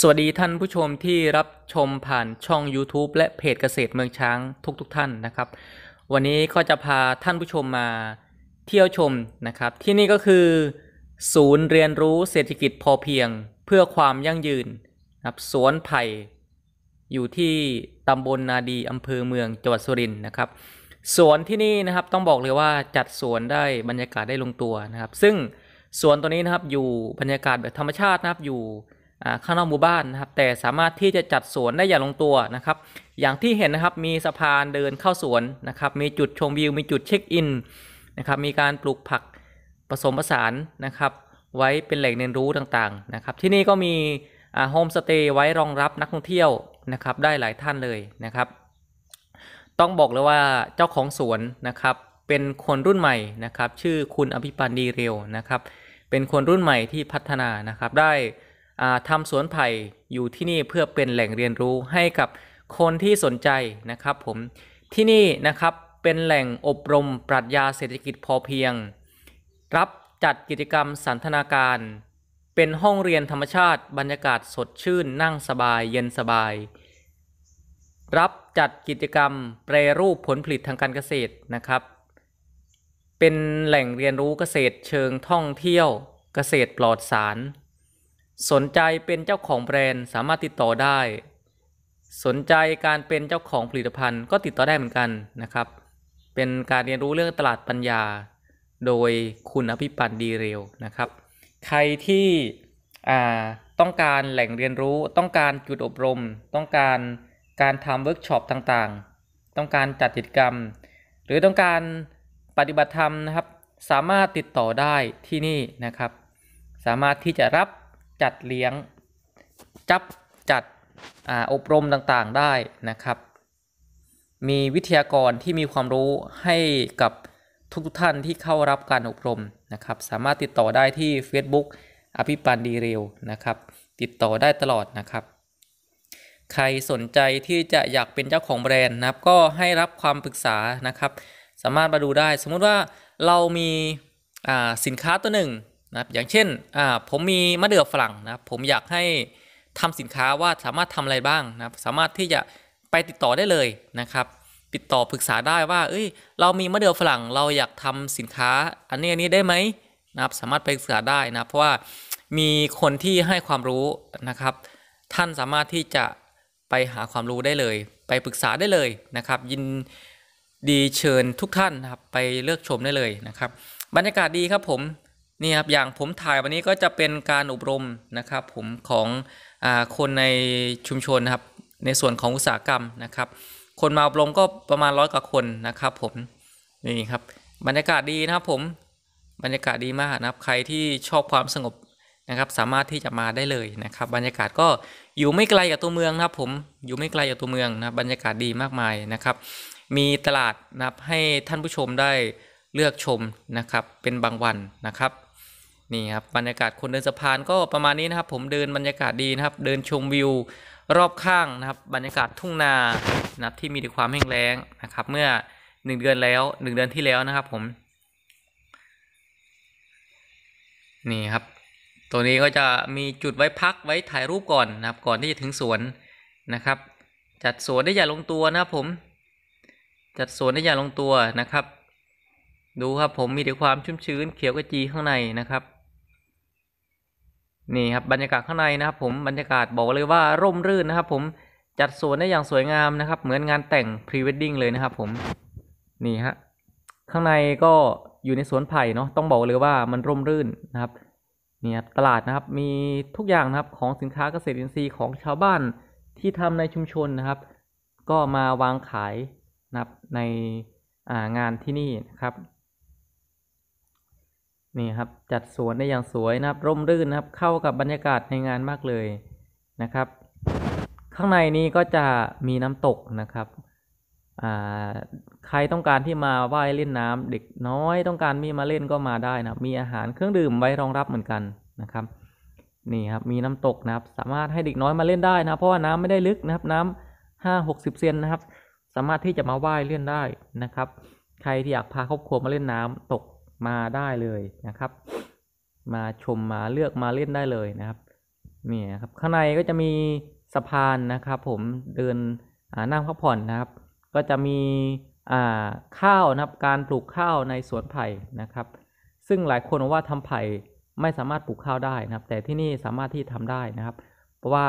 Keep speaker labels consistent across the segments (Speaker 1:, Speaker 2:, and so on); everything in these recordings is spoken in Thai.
Speaker 1: สวัสดีท่านผู้ชมที่รับชมผ่านช่อง YouTube และเพจเกษตรเมืองช้าง ทุกๆทท่านนะครับ วันนี้ก็จะพาท่านผู้ชมมาเที่ยวชมนะครับ ที่นี่ก็คือศูนย์เรียนรู้เศรษฐกิจพอเพียงเพื่อความยั่งยืนนะับสวนไผ่อยู่ที่ ตำบลนาดีอำเภอ เมืองจังหวัดสุรินทร์นะครับสวนที่นี่นะครับต้องบอกเลยว่าจัดสวนได้บรรยากาศได้ลงตัวนะครับ ซึ่งสวนตัวนี้นะครับอยู่บรรยากาศแบบธรรมชาตินะครับอยู่ข้างนอกหมู่บ้านนะครับแต่สามารถที่จะจัดสวนได้อย่างลงตัวนะครับ อย่างที่เห็นนะครับมีสะพานเดินเข้าสวนนะครับ มีจุดชมวิว มีจุดเช็คอินนะครับมีการปลูกผักผสมผสานนะครับ ไว้เป็นแหล่งเรียนรู้ต่างๆนะครับ ที่นี่ก็มีโฮมสเตย์ไว้รองรับนักท่องเที่ยวนะครับได้หลายท่านเลยนะครับ ต้องบอกเลยว่าเจ้าของสวนนะครับเป็นคนรุ่นใหม่นะครับชื่อคุณอภิปันดีเรียวนะครับ เป็นคนรุ่นใหม่ที่พัฒนานะครับได้ทำสวนไผ่อยู่ที่นี่เพื่อเป็นแหล่งเรียนรู้ให้กับคนที่สนใจนะครับผมที่นี่นะครับเป็นแหล่งอบรมปรัชญาเศรษฐกิจพอเพียง รับจัดกิจกรรมสันทนาการ เป็นห้องเรียนธรรมชาติบรรยากาศสดชื่นนั่งสบายเย็นสบาย รับจัดกิจกรรมแปรรูปผลผลิตทางการเกษตรนะครับ เป็นแหล่งเรียนรู้เกษตรเชิงท่องเที่ยวเกษตรปลอดสารสนใจเป็นเจ้าของแบรนด์สามารถติดต่อได้ สนใจการเป็นเจ้าของผลิตภัณฑ์ ก็ติดต่อได้เหมือนกันนะครับ เป็นการเรียนรู้เรื่องตลาดปัญญา โดยคุณอภิปันดีเร็วนะครับ ใครที่ต้องการแหล่งเรียนรู้ ต้องการจุดอบรม ต้องการการทำเวิร์กช็อปต่างๆต้องการจัดกิจกรรม หรือต้องการปฏิบัติธรรมนะครับ สามารถติดต่อได้ที่นี่นะครับ สามารถที่จะรับจัด เลี้ยงจับจัดออบรมต่างๆได้นะครับ มีวิทยากรที่มีความรู้ให้กับทุกท่านที่เข้ารับการอบรมนะครับ สามารถติดต่อได้ที่ Facebook อภิปันดีเรวนะครับ ติดต่อได้ตลอดนะครับ ใครสนใจที่จะอยากเป็นเจ้าของแบรนด์นะครับ ก็ให้รับความปรึกษานะครับ สามารถมาดูได้ สมมุติว่าเรามีสินค้าตัวหนึ่งนะอย่างเช่นผมมีมะเดื่อฝรั่งนะผมอยากให้ทำสินค้าว่าสามารถทำอะไรบ้างนะสามารถที่จะไปติดต่อได้เลยนะครับ ติดต่อปรึกษาได้ว่า เอ้ย เรามีมะเดื่อฝรั่งเราอยากทำสินค้า อันนี้อันนี้ได้ไหมนะสามารถไปปรึกษาได้นะเพราะว่ามีคนที่ให้ความรู้นะครับ ท่านสามารถที่จะไปหาความรู้ได้เลย ไปปรึกษาได้เลยนะครับยินดีเชิญทุกท่านนะครับไปเลือกชมได้เลยนะครับ บรรยากาศดีครับผมนี่ครับอย่างผมถ่ายวันนี้ก็จะเป็นการอบรมนะครับ ผมของอคนในชุมชนนะครับ ในส่วนของอุตสาหกรรมนะครับ คนมาอบรมก็ประมาณร้อยกว่าคนนะครับ ผมนี่ครับ บรรยากาศดีนะครับ ผมบรรยากาศดีมากนะครับ ใครที่ชอบความสงบนะครับ สามารถที่จะมาได้เลยนะครับ บรรยากาศก็อยู่ไม่ไกลจากตัวเมืองนะครับ ผมอยู่ไม่ไกลจากตัวเมืองนะบบรรยากาศดีมากมายนะครับ มีตลาดนะครับให้ท่านผู้ชมได้เลือกชมนะครับ เป็นบางวันนะครับนี่ครับบรรยากาศคนเดินสะพานก็ประมาณนี้นะครับผมเดินบรรยากาศดีนะครับเดินชมวิวรอบข้างนะครับ บรรยากาศทุ่งนานะที่มีแต่ความแห้งแล้งนะครับ เมื่อหนึ่งเดือนแล้วหนึ่งเดือนที่แล้วนะครับผม นี่ครับ ตัวนี้ก็จะมีจุดไว้พักไว้ถ่ายรูปก่อนนะครับก่อนที่จะถึงสวนนะครับ จัดสวนได้อย่าลงตัวนะครับ ผมจัดสวนได้อย่าลงตัวนะครับ ดูครับผมมีแต่ความชุ่มชื้น เขียวกระจีข้างในนะครับนี่ครับบรรยากาศข้างในนะครับผม บรรยากาศบอกเลยว่าร่มรื่นนะครับ ผม จัดสวนได้อย่างสวยงามนะครับ เหมือนงานแต่งพรีเวดดิ้งเลยนะครับผม นี่ฮะ ข้างในก็อยู่ในสวนไผ่เนาะ ต้องบอกเลยว่ามันร่มรื่นนะครับ นี่ครับตลาดนะครับ มีทุกอย่างนะครับ ของสินค้าเกษตรอินทรีย์ของชาวบ้านที่ทำในชุมชนนะครับ ก็มาวางขายนะครับในงานที่นี่นะครับนี่ครับจัดสวนได้อย่างสวยนะครับร่มรื่นนะครับเข้ากับบรรยากาศในงานมากเลยนะครับ ข้างในนี้ก็จะมีน้ำตกนะครับ ใครต้องการที่มาว่ายเล่นน้ำ เด็กน้อยต้องการมีมาเล่นก็มาได้นะมีอาหารเครื่องดื่มไว้รองรับเหมือนกันนะครับนี่ครับ มีน้ำตกนะครับ สามารถให้เด็กน้อยมาเล่นได้นะเพราะว่าน้ำไม่ได้ลึกนะครับ น้ำห้าหกสิบเซนนะครับ สามารถที่จะมาว่ายเล่นได้นะครับ ใครที่อยากพาครอบครัวมาเล่นน้ำตกมาได้เลยนะครับ มาชมมาเลือกมาเล่นได้เลยนะครับนี่นะครับ ข้างในก็จะมีสะพานนะครับ ผมเดินนั่งพักผ่อนนะครับ ก็จะมีข้าวนะครับการปลูกข้าวในสวนไผ่นะครับ ซึ่งหลายคนว่าทำไผ่ไม่สามารถปลูกข้าวได้นะครับ แต่ที่นี่สามารถที่ทำได้นะครับ เพราะว่า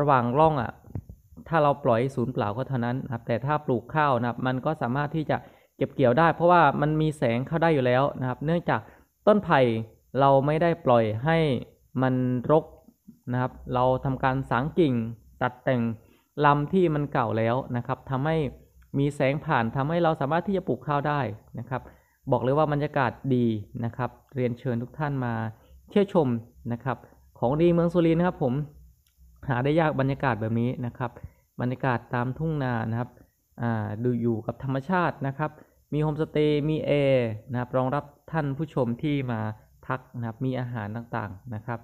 Speaker 1: ระหว่างร่องอ่ะถ้าเราปล่อยศูนย์เปล่าก็เท่านั้นครับ แต่ถ้าปลูกข้าวนะครับมันก็สามารถที่จะเก็บเกี่ยวได้ เพราะว่ามันมีแสงเข้าได้อยู่แล้วนะครับ เนื่องจากต้นไผ่เราไม่ได้ปล่อยให้มันรกนะครับ เราทำการสางกิ่ง ตัดแต่งลำที่มันเก่าแล้วนะครับทำให้มีแสงผ่านทำให้เราสามารถที่จะปลูกข้าวได้นะครับ บอกเลยว่าบรรยากาศดีนะครับ เรียนเชิญทุกท่านมาเที่ยวชมนะครับ ของดีเมืองสุรินทร์นะครับผมหาได้ยากบรรยากาศแบบนี้นะครับ บรรยากาศตามทุ่งนานะครับดูอยู่กับธรรมชาตินะครับ มีโฮมสเตย์ มีแอร์นะครับ รองรับท่านผู้ชมที่มาพักนะครับ มีอาหารต่างๆนะครับ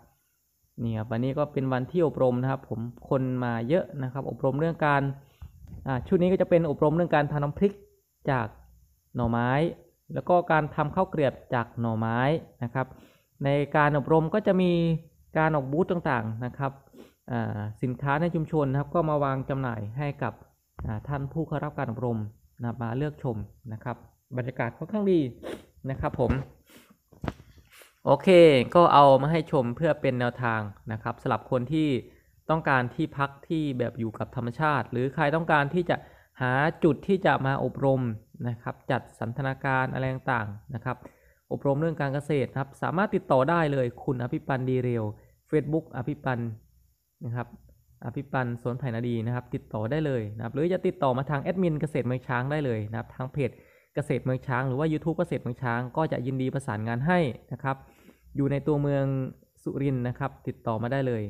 Speaker 1: นี่ครับวันนี้ก็เป็นวันที่อบรมนะครับ ผมคนมาเยอะนะครับ อบรมเรื่องการชุดนี้ก็จะเป็นอบรมเรื่องการทำน้ำพริกจากหน่อไม้ แล้วก็การทำข้าวเกลียบจากหน่อไม้นะครับ ในการอบรมก็จะมีการออกบูธต่างๆนะครับสินค้าในชุมชนนะครับ ก็มาวางจำหน่ายให้กับท่านผู้เข้ารับการอบรมนะมาเลือกชมนะครับ บรรยากาศค่อนข้างดีนะครับผม โอเค ก็เอามาให้ชมเพื่อเป็นแนวทางนะครับสำหรับคนที่ต้องการที่พักที่แบบอยู่กับธรรมชาติ หรือใครต้องการที่จะหาจุดที่จะมาอบรมนะครับ จัดสันทนาการอะไรต่างๆนะครับ อบรมเรื่องการเกษตรครับ สามารถติดต่อได้เลยคุณอภิปันดีเรียว Facebook อภิปันนะครับอภิปันสวนไผ่นาดีนะครับ ติดต่อได้เลยนะครับ หรือจะติดต่อมาทางแอดมินเกษตรเมืองช้างได้เลยนะครับทางเพจเกษตรเมืองช้าง หรือว่า YouTube เกษตรเมืองช้าง ก็จะยินดีประสานงานให้นะครับ อยู่ในตัวเมืองสุรินทร์นะครับ ติดต่อมาได้เลย